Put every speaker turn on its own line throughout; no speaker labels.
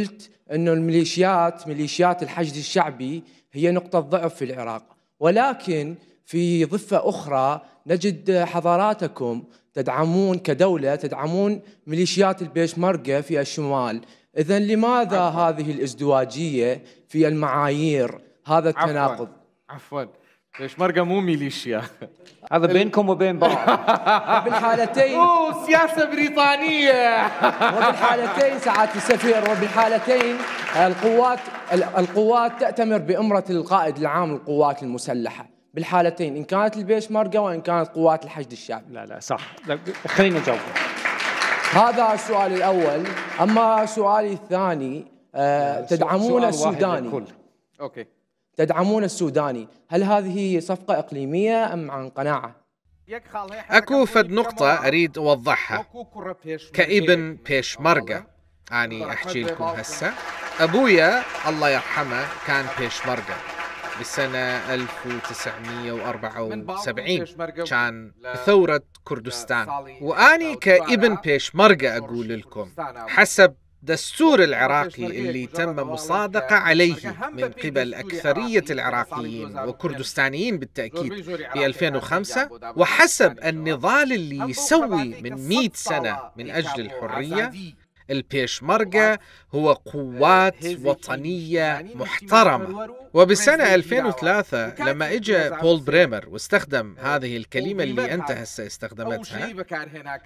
قلت أن الميليشيات ميليشيات الحشد الشعبي هي نقطة ضعف في العراق ولكن في ضفة أخرى نجد حضاراتكم تدعمون كدولة تدعمون ميليشيات البيشمركة في الشمال إذا لماذا عفوان. هذه الازدواجية في المعايير هذا التناقض عفوا, عفواً. مرقه
مو ميليشيا
هذا بينكم وبين بعض
وبالحالتين اوه سياسه بريطانيه وبالحالتين
سعاده السفير وبالحالتين القوات القوات تأتمر بأمرة القائد العام للقوات المسلحة بالحالتين إن كانت مرقة وإن كانت قوات الحشد الشعبي لا لا صح خلينا نجاوب هذا السؤال الأول أما سؤالي الثاني تدعمون السوداني أوكي تدعمون السوداني هل هذه صفقة إقليمية أم عن قناعة؟
أكو فد نقطة أريد
أوضحها
كابن
بيش مرقة أني أحكي لكم هسه
أبويا الله يرحمه كان بيش مرقة بالسنة 1974 كان ثورة كردستان وأني كابن بيش مرقة أقول لكم حسب الدستور العراقي اللي تم مصادقة عليه من قبل أكثرية يعني العراقيين وكردستانيين بالتأكيد في 2005 وحسب النضال اللي يسوي من 100 سنة من أجل الحرية البيشمركة هو آه، قوات وطنية يعني محترمة وبالسنة 2003 لما إجا بول بريمر واستخدم آه، هذه الكلمة اللي أنت هسه استخدمتها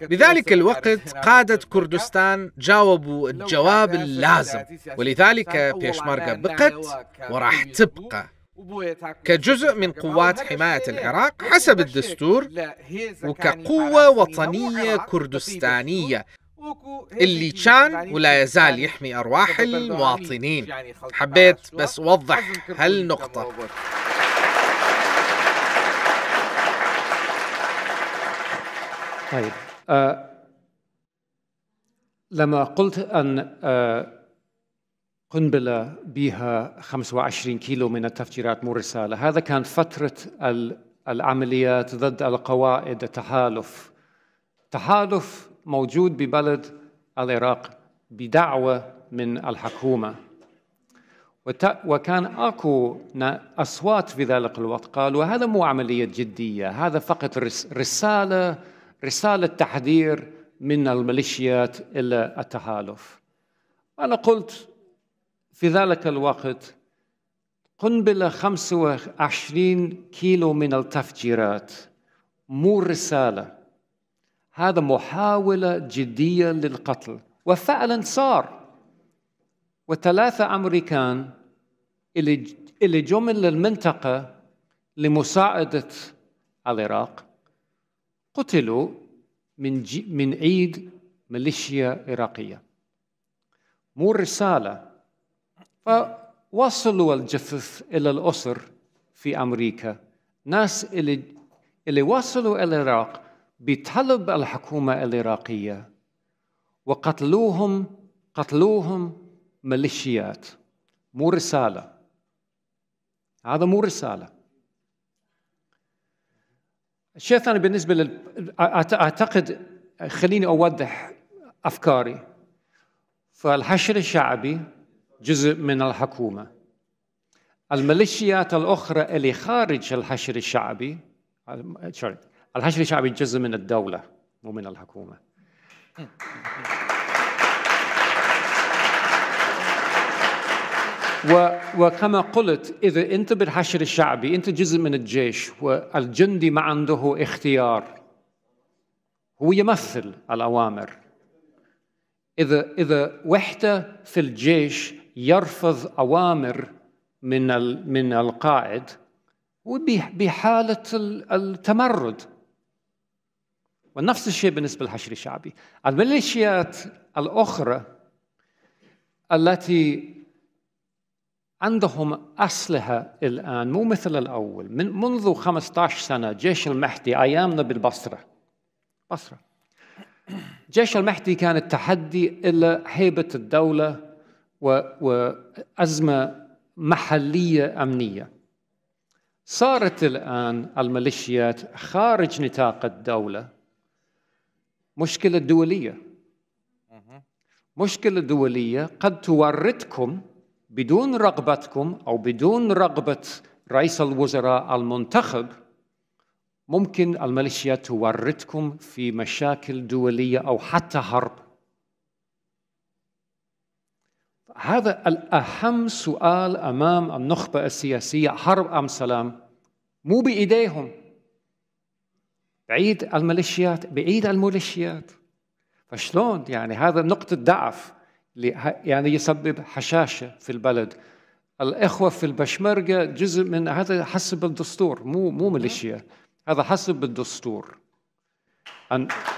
بذلك الوقت قادة كردستان جاوبوا الجواب اللازم ولذلك بيشمركة بقت وراح تبقى كجزء من قوات حماية العراق حسب الدستور وكقوة وطنية كردستانية اللي كان ولا يزال يحمي أرواح المواطنين يعني حبيت بس أوضح هالنقطة
طيب آه، لما قلت أن آه، قنبلة بها 25 كيلو من التفجيرات مرسالة هذا كان فترة العمليات ضد القواعد التحالف تحالف موجود ببلد العراق بدعوة من الحكومة وكان اكو اصوات في ذلك الوقت قالوا هذا مو عمليه جديه هذا فقط رساله رساله تحذير من الميليشيات الى التحالف انا قلت في ذلك الوقت قنبله 25 كيلو من التفجيرات مو رساله هذا محاولة جدية للقتل وفعلا صار وثلاثة أمريكان اللي اللي جم للمنطقة لمساعدة العراق قتلوا من من ايد ميليشيا عراقية مو رسالة فوصلوا الجثث إلى الأسر في أمريكا ناس اللي اللي وصلوا إلى العراق بطلب الحكومة العراقية وقتلوهم قتلوهم ميليشيات مو رسالة هذا مو رسالة الشيء الثاني بالنسبة لل... أعتقد خليني أوضح أفكاري فالحشر الشعبي جزء من الحكومة الميليشيات الأخرى اللي خارج الحشر الشعبي sorry. الحشد الشعبي جزء من الدولة مو من الحكومة وكما قلت إذا أنت بالحشر الشعبي أنت جزء من الجيش والجندي ما عنده اختيار هو يمثل الأوامر إذا إذا وحدة في الجيش يرفض أوامر من من القائد وبحالة التمرد ونفس الشيء بالنسبة للحشر الشعبي الميليشيات الأخرى التي عندهم أسلحة الآن مو مثل الأول من منذ 15 سنة جيش المحتي أيامنا بالبصرة بصرة جيش المحتي كان التحدي إلى هيبة الدولة وأزمة محلية أمنية صارت الآن الميليشيات خارج نطاق الدولة مشكلة دولية مشكلة دولية قد تورطكم بدون رغبتكم أو بدون رغبة رئيس الوزراء المنتخب ممكن الميليشيات تورطكم في مشاكل دولية أو حتى حرب هذا الأهم سؤال أمام النخبة السياسية حرب أم سلام مو بإيديهم بعيد الميليشيات بعيد الميليشيات فشلون يعني هذا نقطة ضعف يعني يسبب حشاشة في البلد الإخوة في البشمركة جزء من هذا حسب الدستور مو مو ميليشيا هذا حسب الدستور أن